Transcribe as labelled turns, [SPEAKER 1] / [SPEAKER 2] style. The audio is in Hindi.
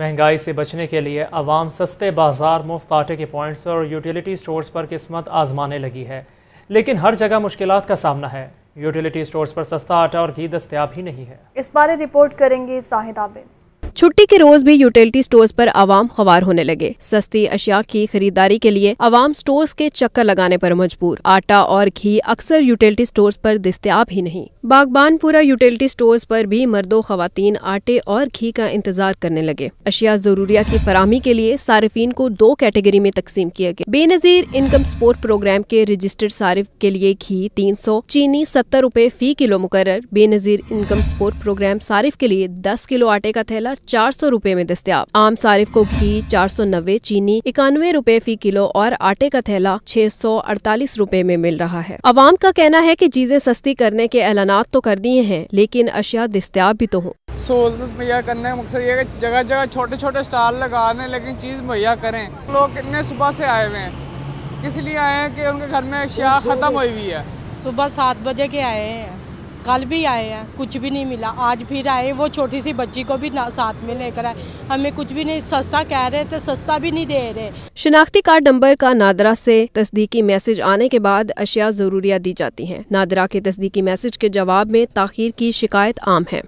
[SPEAKER 1] महंगाई से बचने के लिए आवाम सस्ते बाजार मुफ्त आटे के पॉइंट्स और यूटिलिटी स्टोर्स पर किस्मत आजमाने लगी है लेकिन हर जगह मुश्किल का सामना है यूटिलिटी स्टोर्स पर सस्ता आटा और घी दस्तियाब ही नहीं है
[SPEAKER 2] इस बारे रिपोर्ट करेंगे साहिद आबिद छुट्टी के रोज भी यूटिलिटी स्टोर्स पर आवाम खवार होने लगे सस्ती अशिया की खरीदारी के लिए आवाम स्टोर्स के चक्कर लगाने पर मजबूर आटा और घी अक्सर यूटिलिटी स्टोर्स पर दस्तियाब ही नहीं बागबानपुरा यूटिलिटी स्टोर्स पर भी मर्दों खातन आटे और घी का इंतजार करने लगे अशिया जरूरिया की फरहमी के लिए सार्फिन को दो कैटेगरी में तकसीम किया गया बेनजीर इनकम सपोर्ट प्रोग्राम के रजिस्टर्ड सार्फ के लिए घी तीन सौ चीनी सत्तर रूपए फी किलो मुकर बेनजीर इनकम सपोर्ट प्रोग्राम सार्फ के लिए दस किलो आटे का थैला चार सौ रूपए में दस्तियाब आम सार्फ को घी चार सौ नब्बे चीनी इक्यानवे रूपए फी किलो और आटे का थैला छह सौ अड़तालीस रूपए में मिल रहा है आवाम का कहना है की चीजें सस्ती करने के ऐलान तैनात तो कर दिए हैं लेकिन अशिया दस्तियाब भी तो हों
[SPEAKER 3] सहूलत मुहैया करने का मकसद ये है कि जगह जगह छोटे छोटे स्टॉल लगा दें लेकिन चीज़ मुहैया करें लोग कितने सुबह से आए हुए हैं किस लिए आए हैं कि उनके घर में अशिया ख़त्म हुई हुई है
[SPEAKER 4] सुबह सात बजे के आए हैं कल भी आए हैं कुछ भी नहीं मिला आज फिर आए वो छोटी सी बच्ची को भी साथ में लेकर आए हमें कुछ भी नहीं सस्ता कह रहे थे तो सस्ता भी नहीं दे रहे
[SPEAKER 2] शिनाख्ती कार्ड नंबर का नादरा से तस्दीकी मैसेज आने के बाद अशिया जरूरिया दी जाती हैं नादरा के तस्दीकी मैसेज के जवाब में ताखिर की शिकायत आम है